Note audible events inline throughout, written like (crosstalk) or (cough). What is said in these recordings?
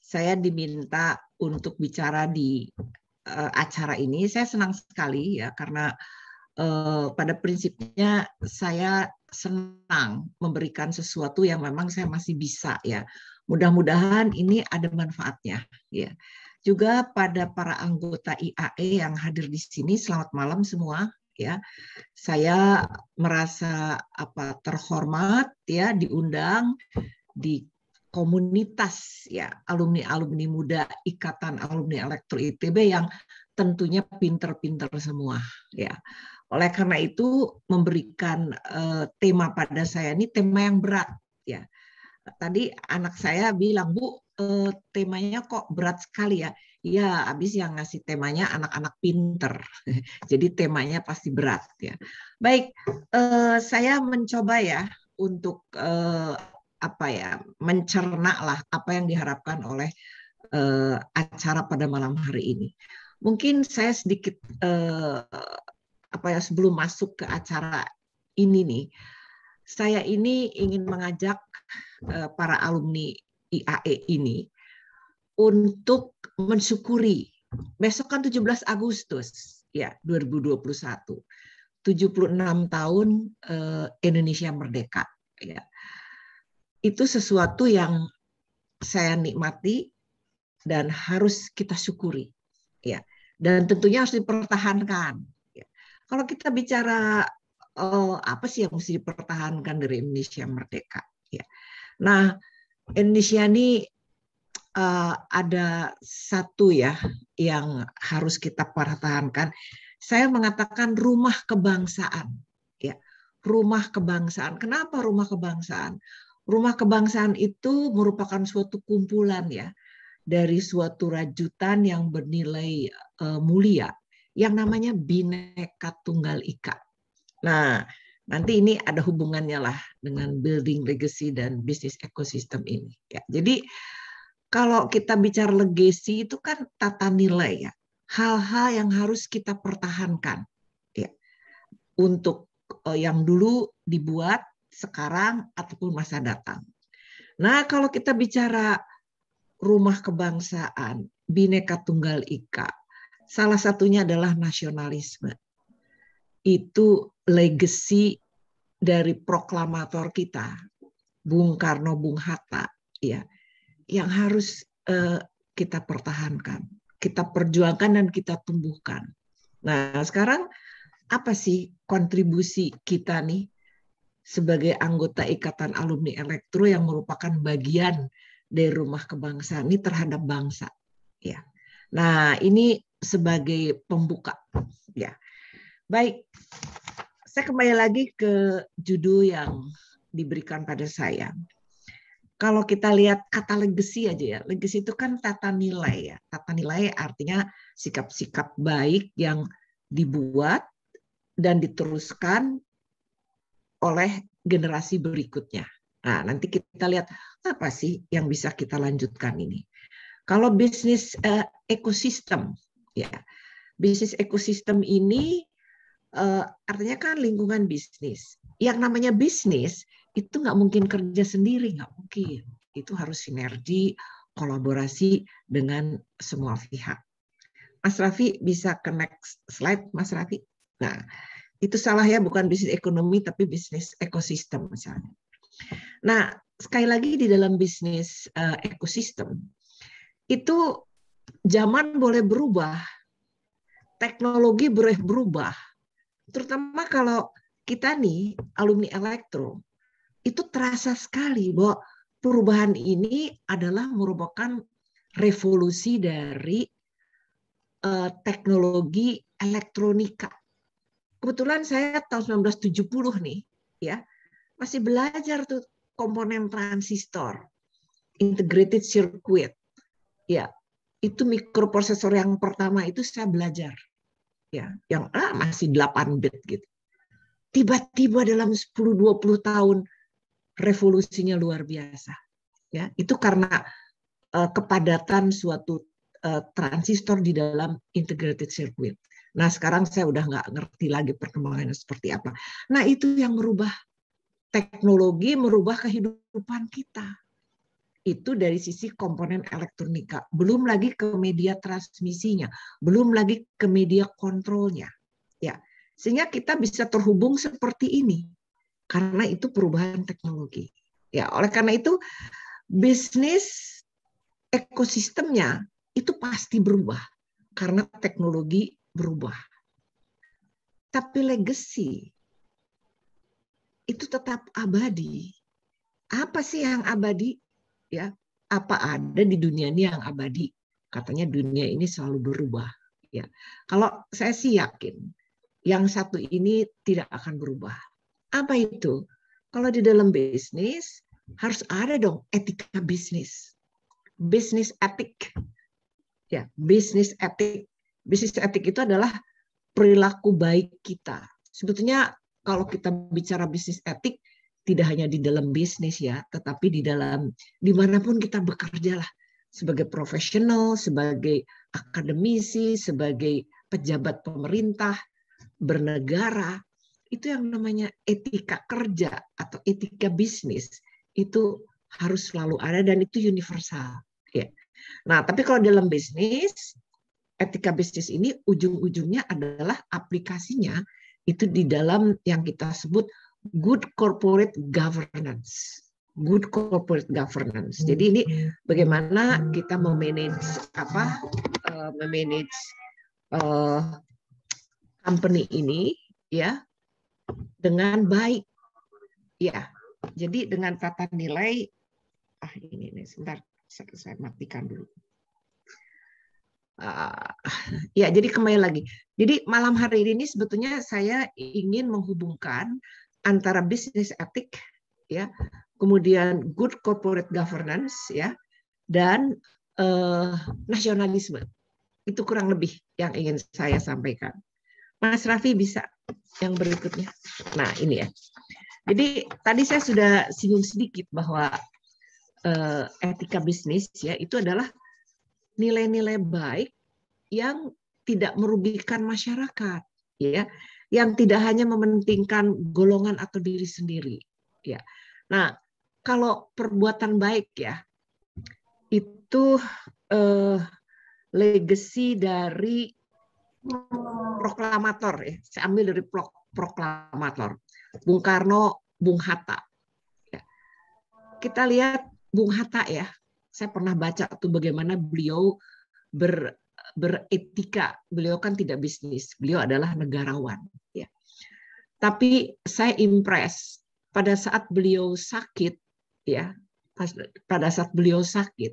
saya diminta untuk bicara di uh, acara ini. Saya senang sekali ya karena uh, pada prinsipnya saya senang memberikan sesuatu yang memang saya masih bisa ya. Mudah-mudahan ini ada manfaatnya ya. Juga pada para anggota IAE yang hadir di sini, selamat malam semua ya. Saya merasa apa terhormat ya diundang di komunitas ya alumni-alumni muda Ikatan Alumni Elektro ITB yang tentunya pinter-pinter semua ya. Oleh karena itu memberikan uh, tema pada saya ini tema yang berat ya. Tadi anak saya bilang, "Bu, uh, temanya kok berat sekali ya?" Ya, abis yang ngasih temanya anak-anak pinter. (laughs) Jadi temanya pasti berat ya. Baik, uh, saya mencoba ya untuk uh, apa ya mencerna lah apa yang diharapkan oleh uh, acara pada malam hari ini. Mungkin saya sedikit uh, apa ya sebelum masuk ke acara ini nih, saya ini ingin mengajak uh, para alumni IAE ini untuk mensyukuri besok kan 17 Agustus ya 2021 76 tahun uh, Indonesia merdeka ya itu sesuatu yang saya nikmati dan harus kita syukuri ya dan tentunya harus dipertahankan ya. kalau kita bicara oh, apa sih yang mesti dipertahankan dari Indonesia merdeka ya nah Indonesia ini uh, ada satu ya yang harus kita pertahankan saya mengatakan rumah kebangsaan ya rumah kebangsaan kenapa rumah kebangsaan Rumah kebangsaan itu merupakan suatu kumpulan ya dari suatu rajutan yang bernilai uh, mulia yang namanya Bineka Tunggal Ika. Nah, nanti ini ada hubungannya lah dengan building legacy dan bisnis ekosistem ini. Ya, jadi kalau kita bicara legacy itu kan tata nilai ya, hal-hal yang harus kita pertahankan ya untuk eh, yang dulu dibuat sekarang ataupun masa datang. Nah, kalau kita bicara rumah kebangsaan, Bhinneka Tunggal Ika, salah satunya adalah nasionalisme. Itu legacy dari proklamator kita, Bung Karno, Bung Hatta, ya, yang harus eh, kita pertahankan, kita perjuangkan dan kita tumbuhkan. Nah, sekarang apa sih kontribusi kita nih sebagai anggota Ikatan Alumni Elektro yang merupakan bagian dari Rumah Kebangsaan ini terhadap bangsa. Ya. Nah, ini sebagai pembuka. Ya. Baik. Saya kembali lagi ke judul yang diberikan pada saya. Kalau kita lihat kata legasi aja ya, legasi itu kan tata nilai ya. Tata nilai artinya sikap-sikap baik yang dibuat dan diteruskan oleh generasi berikutnya. Nah, nanti kita lihat apa sih yang bisa kita lanjutkan ini. Kalau bisnis uh, ekosistem, ya, bisnis ekosistem ini uh, artinya kan lingkungan bisnis. Yang namanya bisnis itu nggak mungkin kerja sendiri, nggak mungkin. Itu harus sinergi, kolaborasi dengan semua pihak. Mas Raffi bisa ke next slide, Mas Raffi. Nah, itu salah ya bukan bisnis ekonomi tapi bisnis ekosistem misalnya. Nah sekali lagi di dalam bisnis uh, ekosistem itu zaman boleh berubah, teknologi boleh berubah, terutama kalau kita nih alumni elektro itu terasa sekali bahwa perubahan ini adalah merupakan revolusi dari uh, teknologi elektronika kebetulan saya tahun 1970 nih, ya masih belajar tuh komponen transistor, integrated circuit, ya itu mikroprosesor yang pertama itu saya belajar, ya yang ah, masih 8 bit gitu. Tiba-tiba dalam 10-20 tahun revolusinya luar biasa, ya itu karena uh, kepadatan suatu uh, transistor di dalam integrated circuit. Nah sekarang saya udah nggak ngerti lagi perkembangannya seperti apa. Nah itu yang merubah teknologi, merubah kehidupan kita. Itu dari sisi komponen elektronika. Belum lagi ke media transmisinya, belum lagi ke media kontrolnya. Ya, sehingga kita bisa terhubung seperti ini karena itu perubahan teknologi. Ya, oleh karena itu bisnis ekosistemnya itu pasti berubah karena teknologi berubah. Tapi legacy itu tetap abadi. Apa sih yang abadi? Ya, apa ada di dunia ini yang abadi? Katanya dunia ini selalu berubah. Ya, kalau saya sih yakin yang satu ini tidak akan berubah. Apa itu? Kalau di dalam bisnis harus ada dong etika bisnis, bisnis etik, ya bisnis etik bisnis etik itu adalah perilaku baik kita. Sebetulnya kalau kita bicara bisnis etik tidak hanya di dalam bisnis ya, tetapi di dalam dimanapun kita bekerja lah sebagai profesional, sebagai akademisi, sebagai pejabat pemerintah, bernegara, itu yang namanya etika kerja atau etika bisnis itu harus selalu ada dan itu universal. Ya. Nah, tapi kalau dalam bisnis etika bisnis ini ujung-ujungnya adalah aplikasinya itu di dalam yang kita sebut good corporate governance. Good corporate governance. Hmm, jadi ini iya. bagaimana kita memanage apa uh, memanage uh, company ini ya dengan baik. Ya. Jadi dengan tata nilai ah ini nih sebentar saya matikan dulu uh, ya jadi kembali lagi. Jadi malam hari ini sebetulnya saya ingin menghubungkan antara bisnis etik ya, kemudian good corporate governance ya dan uh, nasionalisme. Itu kurang lebih yang ingin saya sampaikan. Mas Raffi bisa yang berikutnya. Nah, ini ya. Jadi tadi saya sudah singgung sedikit bahwa eh, etika bisnis ya itu adalah nilai-nilai baik yang tidak merugikan masyarakat, ya, yang tidak hanya mementingkan golongan atau diri sendiri, ya. Nah, kalau perbuatan baik ya, itu eh, legacy dari proklamator ya. Saya ambil dari pro, proklamator Bung Karno, Bung Hatta. Ya. Kita lihat Bung Hatta ya saya pernah baca tuh bagaimana beliau ber, beretika. Beliau kan tidak bisnis, beliau adalah negarawan. Ya. Tapi saya impress pada saat beliau sakit, ya pada saat beliau sakit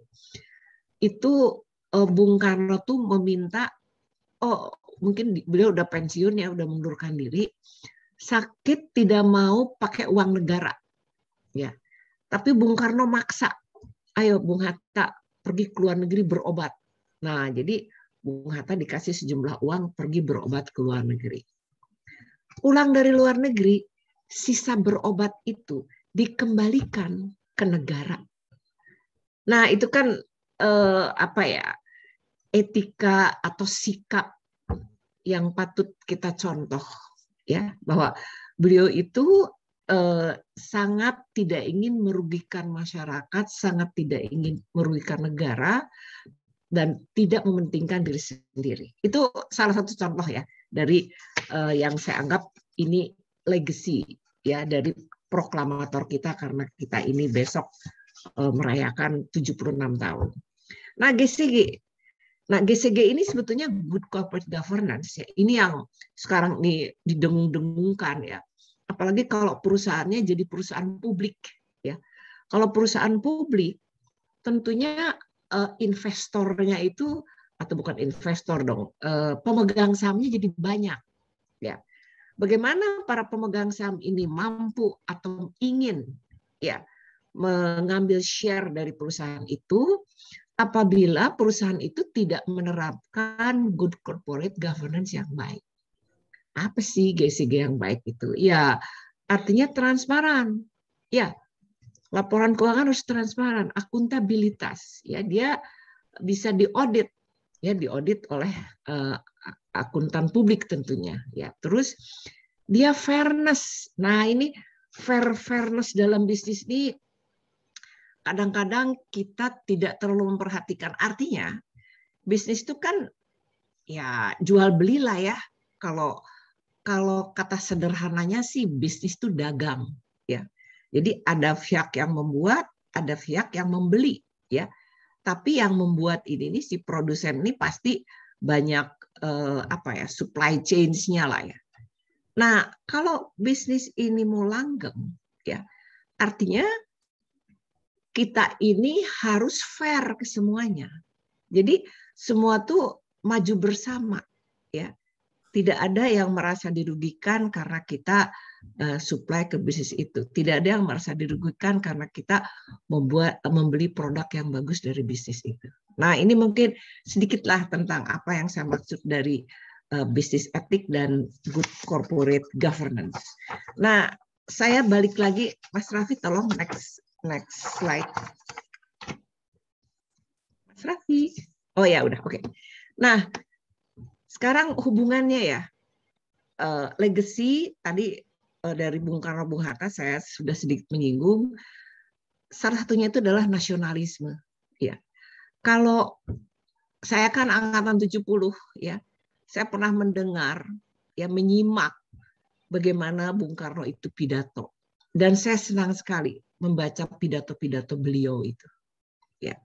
itu eh, Bung Karno tuh meminta, oh mungkin beliau udah pensiun ya, udah mundurkan diri, sakit tidak mau pakai uang negara, ya. Tapi Bung Karno maksa ayo Bung Hatta pergi ke luar negeri berobat. Nah, jadi Bung Hatta dikasih sejumlah uang pergi berobat ke luar negeri. Pulang dari luar negeri, sisa berobat itu dikembalikan ke negara. Nah, itu kan eh, apa ya? etika atau sikap yang patut kita contoh ya bahwa beliau itu eh, sangat tidak ingin merugikan masyarakat, sangat tidak ingin merugikan negara, dan tidak mementingkan diri sendiri. Itu salah satu contoh ya dari eh, yang saya anggap ini legacy ya dari proklamator kita karena kita ini besok eh, merayakan 76 tahun. Nah, GCG Nah, GCG ini sebetulnya good corporate governance ya. Ini yang sekarang nih didengung-dengungkan ya apalagi kalau perusahaannya jadi perusahaan publik ya. Kalau perusahaan publik tentunya eh, investornya itu atau bukan investor dong, eh, pemegang sahamnya jadi banyak ya. Bagaimana para pemegang saham ini mampu atau ingin ya mengambil share dari perusahaan itu apabila perusahaan itu tidak menerapkan good corporate governance yang baik apa sih GCG yang baik itu? Ya, artinya transparan. Ya, laporan keuangan harus transparan, akuntabilitas. Ya, dia bisa diaudit, ya diaudit oleh uh, akuntan publik tentunya. Ya, terus dia fairness. Nah, ini fair fairness dalam bisnis ini kadang-kadang kita tidak terlalu memperhatikan. Artinya, bisnis itu kan ya jual beli lah ya. Kalau kalau kata sederhananya sih bisnis itu dagang ya. Jadi ada pihak yang membuat, ada pihak yang membeli ya. Tapi yang membuat ini nih si produsen ini pasti banyak eh, apa ya supply chain-nya lah ya. Nah, kalau bisnis ini mau langgeng ya, artinya kita ini harus fair ke semuanya. Jadi semua tuh maju bersama ya tidak ada yang merasa dirugikan karena kita uh, supply ke bisnis itu. Tidak ada yang merasa dirugikan karena kita membuat membeli produk yang bagus dari bisnis itu. Nah, ini mungkin sedikitlah tentang apa yang saya maksud dari uh, bisnis etik dan good corporate governance. Nah, saya balik lagi Mas Raffi tolong next next slide. Mas Raffi. Oh ya, udah oke. Okay. Nah, sekarang hubungannya ya, uh, legacy tadi eh, dari Bung Karno Bung Hatta saya sudah sedikit menyinggung. Salah satunya itu adalah nasionalisme. Ya, kalau saya kan angkatan 70 ya, saya pernah mendengar ya menyimak bagaimana Bung Karno itu pidato dan saya senang sekali membaca pidato-pidato beliau itu. Ya,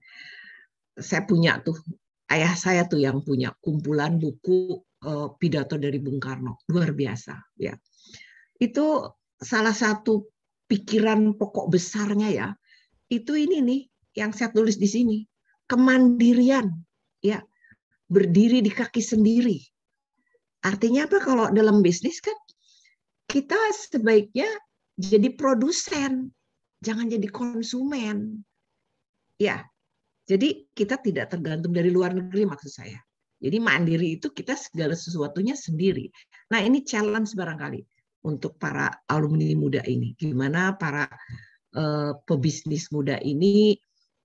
saya punya tuh ayah saya tuh yang punya kumpulan buku uh, pidato dari Bung Karno luar biasa ya itu salah satu pikiran pokok besarnya ya itu ini nih yang saya tulis di sini kemandirian ya berdiri di kaki sendiri artinya apa kalau dalam bisnis kan kita sebaiknya jadi produsen jangan jadi konsumen ya jadi kita tidak tergantung dari luar negeri maksud saya. Jadi mandiri itu kita segala sesuatunya sendiri. Nah ini challenge barangkali untuk para alumni muda ini. Gimana para uh, pebisnis muda ini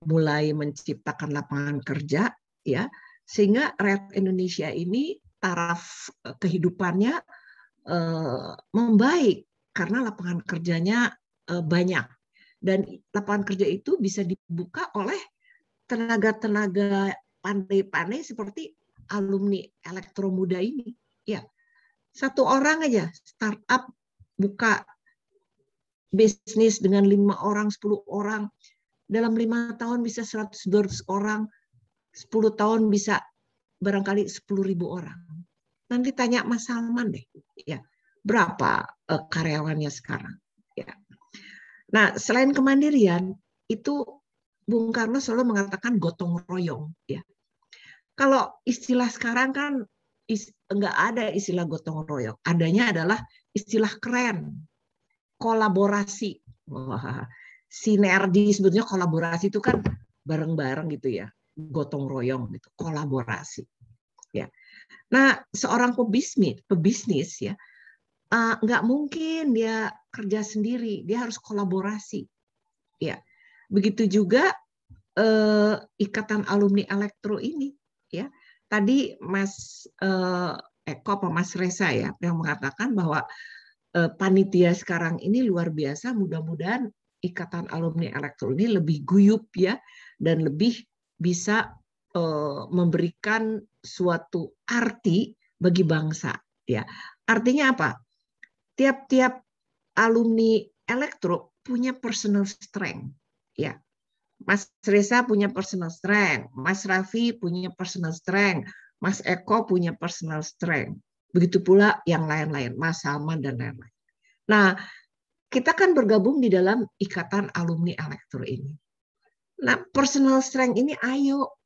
mulai menciptakan lapangan kerja ya sehingga Red Indonesia ini taraf eh, kehidupannya eh, membaik karena lapangan kerjanya banyak dan lapangan kerja itu bisa dibuka oleh tenaga-tenaga pandai-pandai seperti alumni elektro muda ini. Ya, satu orang aja startup buka bisnis dengan lima orang, sepuluh orang, dalam lima tahun bisa 100 200 orang, 10 tahun bisa barangkali sepuluh ribu orang. Nanti tanya Mas Salman deh, ya berapa eh, karyawannya sekarang. Ya. Nah, selain kemandirian itu Bung Karno selalu mengatakan gotong royong. Ya. Kalau istilah sekarang kan is, nggak ada istilah gotong royong. Adanya adalah istilah keren, kolaborasi. Wah, sinergi sebetulnya kolaborasi itu kan bareng-bareng gitu ya, gotong royong gitu, kolaborasi. Ya. Nah, seorang pebisnis, pebisnis ya, eh, nggak mungkin dia kerja sendiri, dia harus kolaborasi. Ya, Begitu juga eh, ikatan alumni elektro ini, ya. Tadi Mas eh, Eko atau Mas Reza ya yang mengatakan bahwa eh, panitia sekarang ini luar biasa. Mudah-mudahan ikatan alumni elektro ini lebih guyup ya dan lebih bisa eh, memberikan suatu arti bagi bangsa ya. Artinya apa? Tiap-tiap alumni elektro punya personal strength Ya. Mas Reza punya personal strength, Mas Raffi punya personal strength, Mas Eko punya personal strength. Begitu pula yang lain-lain, Mas Salman dan lain-lain. Nah, kita kan bergabung di dalam ikatan alumni elektro ini. Nah, personal strength ini ayo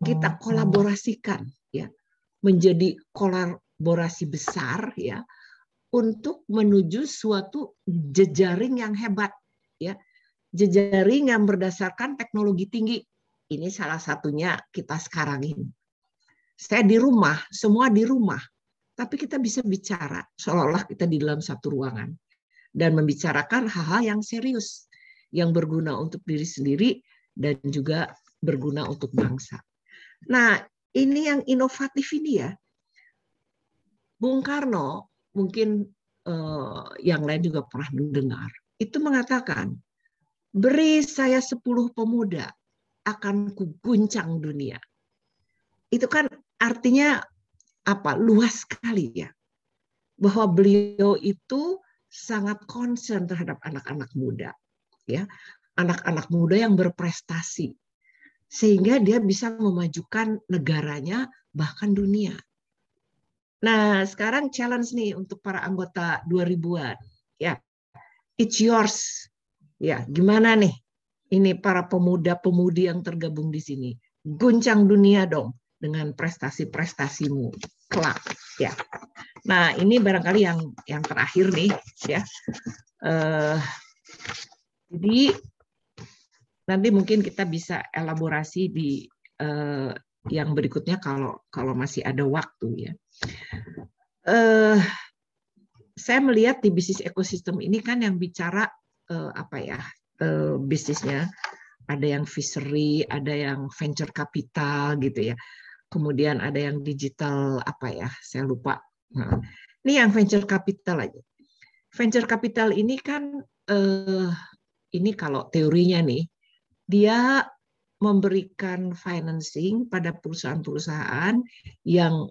kita hmm. kolaborasikan ya. Menjadi kolaborasi besar ya untuk menuju suatu jejaring yang hebat ya Jejaring yang berdasarkan teknologi tinggi. Ini salah satunya kita sekarang ini. Saya di rumah, semua di rumah. Tapi kita bisa bicara seolah-olah kita di dalam satu ruangan dan membicarakan hal-hal yang serius yang berguna untuk diri sendiri dan juga berguna untuk bangsa. Nah, ini yang inovatif ini ya. Bung Karno mungkin eh, yang lain juga pernah mendengar. Itu mengatakan Beri saya sepuluh pemuda, akan kuguncang dunia. Itu kan artinya apa? Luas sekali ya. Bahwa beliau itu sangat concern terhadap anak-anak muda. ya Anak-anak muda yang berprestasi. Sehingga dia bisa memajukan negaranya, bahkan dunia. Nah, sekarang challenge nih untuk para anggota 2000-an. Ya, it's yours Ya, gimana nih ini para pemuda-pemudi yang tergabung di sini? Guncang dunia dong dengan prestasi-prestasimu kelak ya. Nah, ini barangkali yang yang terakhir nih ya. Uh, jadi nanti mungkin kita bisa elaborasi di uh, yang berikutnya kalau kalau masih ada waktu ya. Uh, saya melihat di bisnis ekosistem ini kan yang bicara uh, apa ya uh, bisnisnya ada yang fishery ada yang venture capital gitu ya kemudian ada yang digital apa ya saya lupa nah, ini yang venture capital aja venture capital ini kan uh, ini kalau teorinya nih dia memberikan financing pada perusahaan-perusahaan yang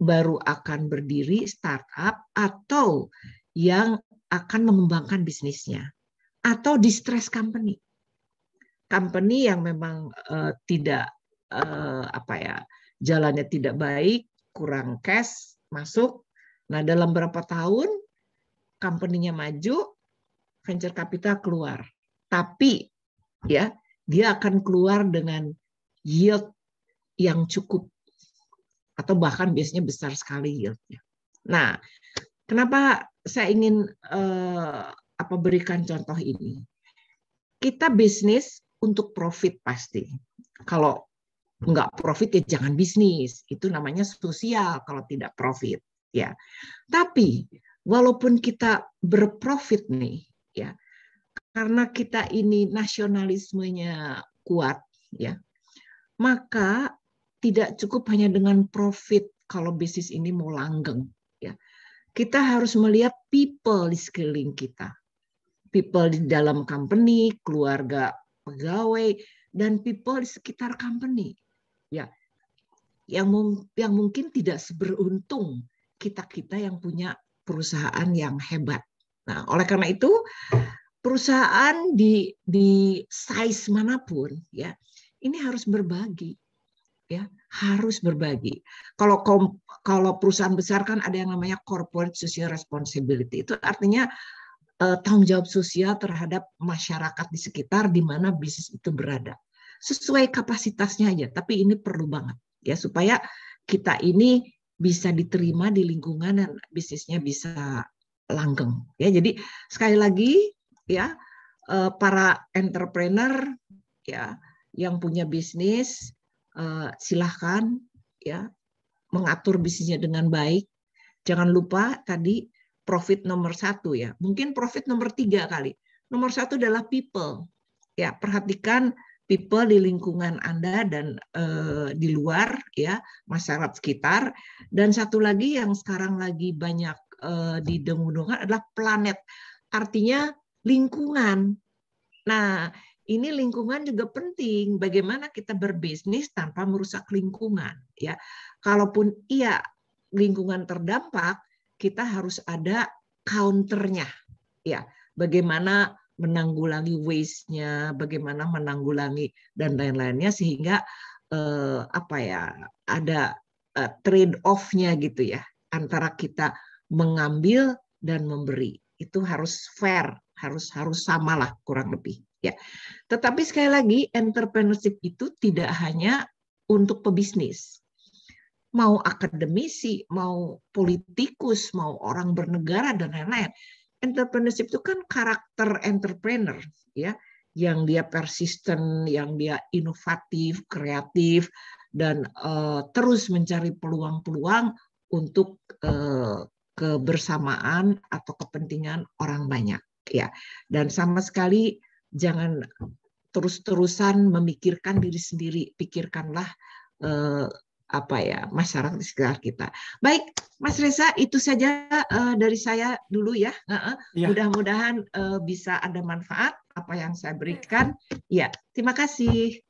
baru akan berdiri startup atau yang akan mengembangkan bisnisnya atau distress company. Company yang memang uh, tidak uh, apa ya, jalannya tidak baik, kurang cash masuk. Nah, dalam berapa tahun company-nya maju, venture capital keluar. Tapi ya, dia akan keluar dengan yield yang cukup atau bahkan biasanya besar sekali yieldnya. Nah, Kenapa saya ingin eh, apa berikan contoh ini? Kita bisnis untuk profit pasti. Kalau nggak profit ya jangan bisnis. Itu namanya sosial kalau tidak profit ya. Tapi walaupun kita berprofit nih ya, karena kita ini nasionalismenya kuat ya, maka tidak cukup hanya dengan profit kalau bisnis ini mau langgeng kita harus melihat people di sekeliling kita. People di dalam company, keluarga pegawai, dan people di sekitar company. Ya, yang, yang mungkin tidak seberuntung kita-kita yang punya perusahaan yang hebat. Nah, oleh karena itu, perusahaan di, di size manapun, ya, ini harus berbagi ya harus berbagi. Kalau kalau perusahaan besar kan ada yang namanya corporate social responsibility. Itu artinya uh, tanggung jawab sosial terhadap masyarakat di sekitar di mana bisnis itu berada. Sesuai kapasitasnya aja, tapi ini perlu banget ya supaya kita ini bisa diterima di lingkungan dan bisnisnya bisa langgeng. Ya, jadi sekali lagi ya uh, para entrepreneur ya yang punya bisnis Eh, silahkan ya mengatur bisnisnya dengan baik. Jangan lupa tadi profit nomor satu ya. Mungkin profit nomor tiga kali. Nomor satu adalah people. Ya perhatikan people di lingkungan Anda dan eh, di luar ya masyarakat sekitar dan satu lagi yang sekarang lagi banyak eh, didengung adalah planet artinya lingkungan. Nah, ini lingkungan juga penting. Bagaimana kita berbisnis tanpa merusak lingkungan, ya. Kalaupun iya lingkungan terdampak, kita harus ada counternya, ya. Bagaimana menanggulangi waste-nya, bagaimana menanggulangi dan lain-lainnya sehingga eh, apa ya ada eh, trade off-nya gitu ya antara kita mengambil dan memberi itu harus fair harus harus samalah kurang lebih. Ya. Tetapi sekali lagi entrepreneurship itu tidak hanya untuk pebisnis. Mau akademisi, mau politikus, mau orang bernegara dan lain-lain. Entrepreneurship itu kan karakter entrepreneur ya, yang dia persisten, yang dia inovatif, kreatif dan uh, terus mencari peluang-peluang untuk uh, kebersamaan atau kepentingan orang banyak ya. Dan sama sekali jangan terus-terusan memikirkan diri sendiri, pikirkanlah eh, apa ya masyarakat di sekitar kita. Baik, Mas Reza, itu saja uh, dari saya dulu ya. ya. Mudah-mudahan uh, bisa ada manfaat apa yang saya berikan. Ya, terima kasih.